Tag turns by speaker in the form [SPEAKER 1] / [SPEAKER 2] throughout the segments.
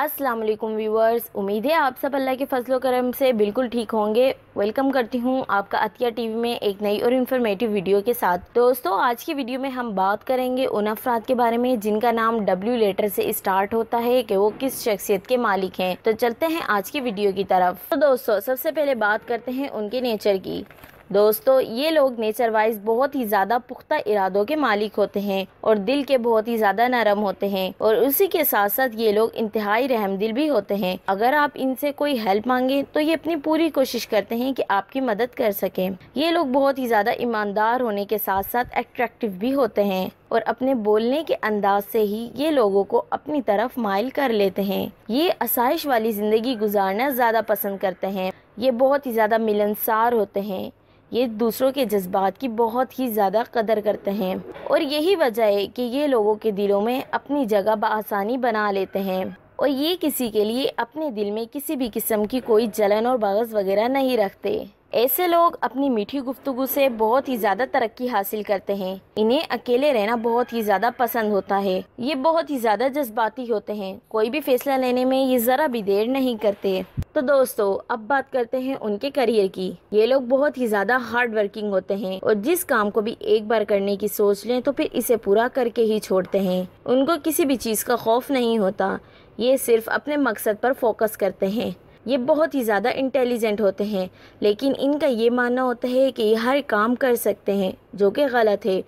[SPEAKER 1] अस्सलाम वालेकुम व्यूअर्स उम्मीद है आप सब अल्लाह के फसलों करम से बिल्कुल ठीक होंगे वेलकम करती हूँ आपका अतिया टीवी में एक नई और इन्फॉर्मेटिव वीडियो के साथ दोस्तों आज की वीडियो में हम बात करेंगे उन अफराद के बारे में जिनका नाम डब्ल्यू लेटर से स्टार्ट होता है कि वो किस शख्सियत के मालिक हैं तो चलते हैं आज की वीडियो की तरफ तो दोस्तों सबसे पहले बात करते हैं उनके नेचर की दोस्तों ये लोग नेचर वाइज बहुत ही ज़्यादा पुख्ता इरादों के मालिक होते हैं और दिल के बहुत ही ज़्यादा नरम होते हैं और उसी के साथ साथ ये लोग इंतहाई रहमदिल भी होते हैं अगर आप इनसे कोई हेल्प मांगे तो ये अपनी पूरी कोशिश करते हैं कि आपकी मदद कर सकें ये लोग बहुत ही ज़्यादा ईमानदार होने के साथ साथ एट्रैक्टिव भी होते हैं और अपने बोलने के अंदाज से ही ये लोगों को अपनी तरफ माइल कर लेते हैं ये आसाइश वाली ज़िंदगी गुजारना ज़्यादा पसंद करते हैं ये बहुत ही ज़्यादा मिलनसार होते हैं ये दूसरों के जज्बात की बहुत ही ज़्यादा कदर करते हैं और यही वजह है कि ये लोगों के दिलों में अपनी जगह बसानी बना लेते हैं और ये किसी के लिए अपने दिल में किसी भी किस्म की कोई जलन और बगस वगैरह नहीं रखते ऐसे लोग अपनी मीठी गुफ्तगु से बहुत ही ज़्यादा तरक्की हासिल करते हैं इन्हें अकेले रहना बहुत ही ज़्यादा पसंद होता है ये बहुत ही ज़्यादा जज्बाती होते हैं कोई भी फैसला लेने में ये ज़रा भी देर नहीं करते तो दोस्तों अब बात करते हैं उनके करियर की ये लोग बहुत ही ज़्यादा हार्ड वर्किंग होते हैं और जिस काम को भी एक बार करने की सोच लें तो फिर इसे पूरा करके ही छोड़ते हैं उनको किसी भी चीज़ का खौफ नहीं होता ये सिर्फ अपने मकसद पर फोकस करते हैं ये बहुत ही ज़्यादा इंटेलिजेंट होते हैं लेकिन इनका ये मानना होता है कि ये हर काम कर सकते हैं जो कि गलत है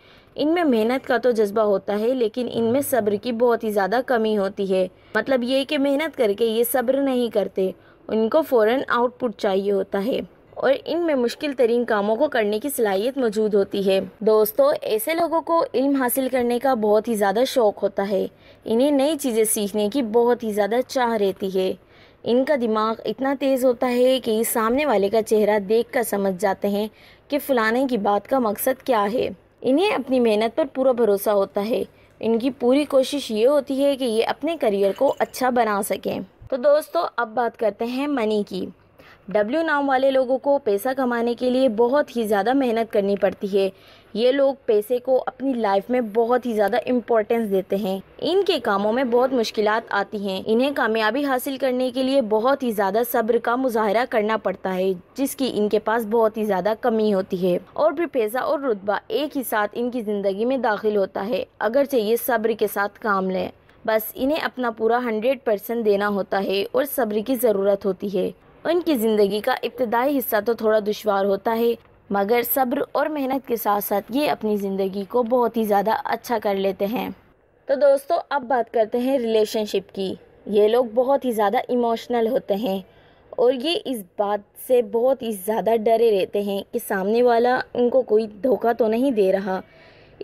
[SPEAKER 1] इनमें मेहनत का तो जज्बा होता है लेकिन इनमें सब्र की बहुत ही ज़्यादा कमी होती है मतलब ये कि मेहनत करके ये सब्र नहीं करते उनको फ़ौर आउटपुट चाहिए होता है और इनमें मुश्किल तरीन कामों को करने की सलाहियत मौजूद होती है दोस्तों ऐसे लोगों को इल्म हासिल करने का बहुत ही ज़्यादा शौक़ होता है इन्हें नई चीज़ें सीखने की बहुत ही ज़्यादा चाह रहती है इनका दिमाग इतना तेज़ होता है कि सामने वाले का चेहरा देख कर समझ जाते हैं कि फलाने की बात का मकसद क्या है इन्हें अपनी मेहनत पर पूरा भरोसा होता है इनकी पूरी कोशिश ये होती है कि ये अपने करियर को अच्छा बना सकें तो दोस्तों अब बात करते हैं मनी की डब्ल्यू नाम वाले लोगों को पैसा कमाने के लिए बहुत ही ज़्यादा मेहनत करनी पड़ती है ये लोग पैसे को अपनी लाइफ में बहुत ही ज़्यादा इम्पोर्टेंस देते हैं इनके कामों में बहुत मुश्किल आती हैं इन्हें कामयाबी हासिल करने के लिए बहुत ही ज़्यादा सब्र का मुजाहरा करना पड़ता है जिसकी इनके पास बहुत ही ज़्यादा कमी होती है और भी पैसा और रुतबा एक ही साथ इनकी ज़िंदगी में दाखिल होता है अगर ये सब्र के साथ काम लें बस इन्हें अपना पूरा हंड्रेड परसेंट देना होता है और सब्र की ज़रूरत होती है उनकी ज़िंदगी का इब्तदाई हिस्सा तो थोड़ा दुशवार होता है मगर सब्र और मेहनत के साथ साथ ये अपनी ज़िंदगी को बहुत ही ज़्यादा अच्छा कर लेते हैं तो दोस्तों अब बात करते हैं रिलेशनशिप की ये लोग बहुत ही ज़्यादा इमोशनल होते हैं और ये इस बात से बहुत ही ज़्यादा डरे रहते हैं कि सामने वाला उनको कोई धोखा तो नहीं दे रहा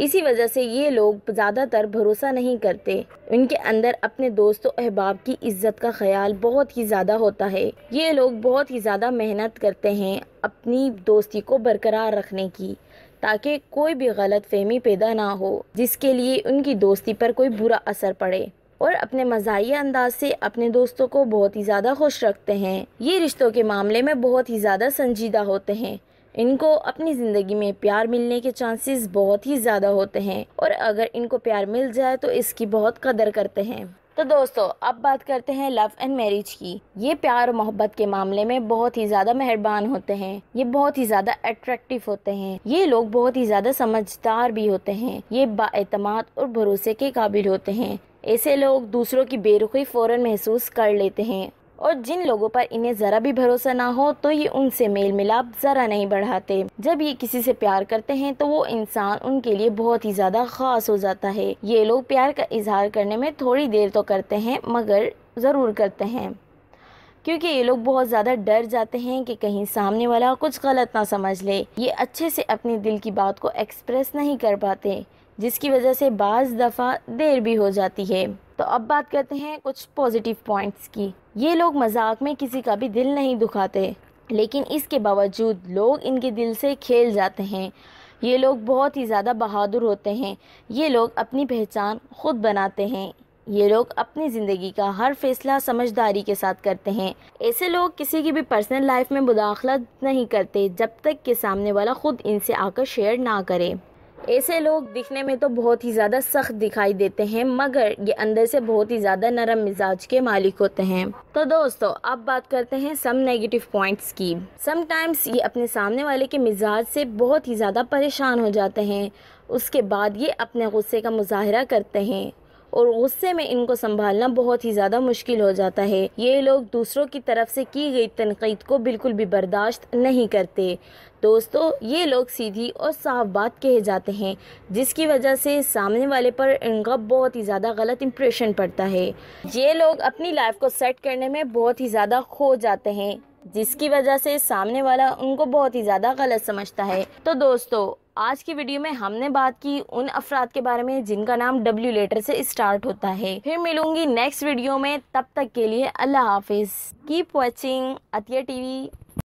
[SPEAKER 1] इसी वजह से ये लोग ज़्यादातर भरोसा नहीं करते उनके अंदर अपने दोस्तों अहबाब की इज्जत का ख्याल बहुत ही ज़्यादा होता है ये लोग बहुत ही ज़्यादा मेहनत करते हैं अपनी दोस्ती को बरकरार रखने की ताकि कोई भी गलत फहमी पैदा ना हो जिसके लिए उनकी दोस्ती पर कोई बुरा असर पड़े और अपने मजाही अंदाज से अपने दोस्तों को बहुत ही ज़्यादा खुश रखते हैं ये रिश्तों के मामले में बहुत ही ज़्यादा संजीदा होते हैं इनको अपनी ज़िंदगी में प्यार मिलने के चांसेस बहुत ही ज़्यादा होते हैं और अगर इनको प्यार मिल जाए तो इसकी बहुत कदर करते हैं तो दोस्तों अब बात करते हैं लव एंड मैरिज की ये प्यार और मोहब्बत के मामले में बहुत ही ज्यादा मेहरबान होते हैं ये बहुत ही ज्यादा अट्रैक्टिव होते हैं ये लोग बहुत ही ज्यादा समझदार भी होते हैं ये बातमाद और भरोसे के काबिल होते हैं ऐसे लोग दूसरों की बेरुखी फौरन महसूस कर लेते हैं और जिन लोगों पर इन्हें ज़रा भी भरोसा ना हो तो ये उनसे मेल मिलाप ज़रा नहीं बढ़ाते जब ये किसी से प्यार करते हैं तो वो इंसान उनके लिए बहुत ही ज़्यादा ख़ास हो जाता है ये लोग प्यार का इजहार करने में थोड़ी देर तो करते हैं मगर ज़रूर करते हैं क्योंकि ये लोग बहुत ज़्यादा डर जाते हैं कि कहीं सामने वाला कुछ गलत ना समझ ले ये अच्छे से अपने दिल की बात को एक्सप्रेस नहीं कर पाते जिसकी वजह से बाज़ दफ़ा देर भी हो जाती है तो अब बात करते हैं कुछ पॉजिटिव पॉइंट्स की ये लोग मजाक में किसी का भी दिल नहीं दुखाते लेकिन इसके बावजूद लोग इनके दिल से खेल जाते हैं ये लोग बहुत ही ज़्यादा बहादुर होते हैं ये लोग अपनी पहचान खुद बनाते हैं ये लोग अपनी ज़िंदगी का हर फैसला समझदारी के साथ करते हैं ऐसे लोग किसी की भी पर्सनल लाइफ में मुदाखलत नहीं करते जब तक कि सामने वाला ख़ुद इनसे आकर शेयर ना करे ऐसे लोग दिखने में तो बहुत ही ज़्यादा सख्त दिखाई देते हैं मगर ये अंदर से बहुत ही ज़्यादा नरम मिजाज के मालिक होते हैं तो दोस्तों अब बात करते हैं सम नेगेटिव पॉइंट्स की समटाइम्स ये अपने सामने वाले के मिजाज से बहुत ही ज़्यादा परेशान हो जाते हैं उसके बाद ये अपने गुस्से का मुजाहरा करते हैं और गुस्से में इनको संभालना बहुत ही ज़्यादा मुश्किल हो जाता है ये लोग दूसरों की तरफ से की गई तनकीद को बिल्कुल भी बर्दाश्त नहीं करते दोस्तों ये लोग सीधी और साफ बात कहे जाते हैं जिसकी वजह से सामने वाले पर इनका बहुत ही ज़्यादा गलत इम्प्रेशन पड़ता है ये लोग अपनी लाइफ को सेट करने में बहुत ही ज़्यादा खो जाते हैं जिसकी वजह से सामने वाला उनको बहुत ही ज़्यादा गलत समझता है तो दोस्तों आज की वीडियो में हमने बात की उन अफराद के बारे में जिनका नाम डब्ल्यू लेटर से स्टार्ट होता है फिर मिलूंगी नेक्स्ट वीडियो में तब तक के लिए अल्लाह हाफिज़ कीप वॉचिंग अतिया टीवी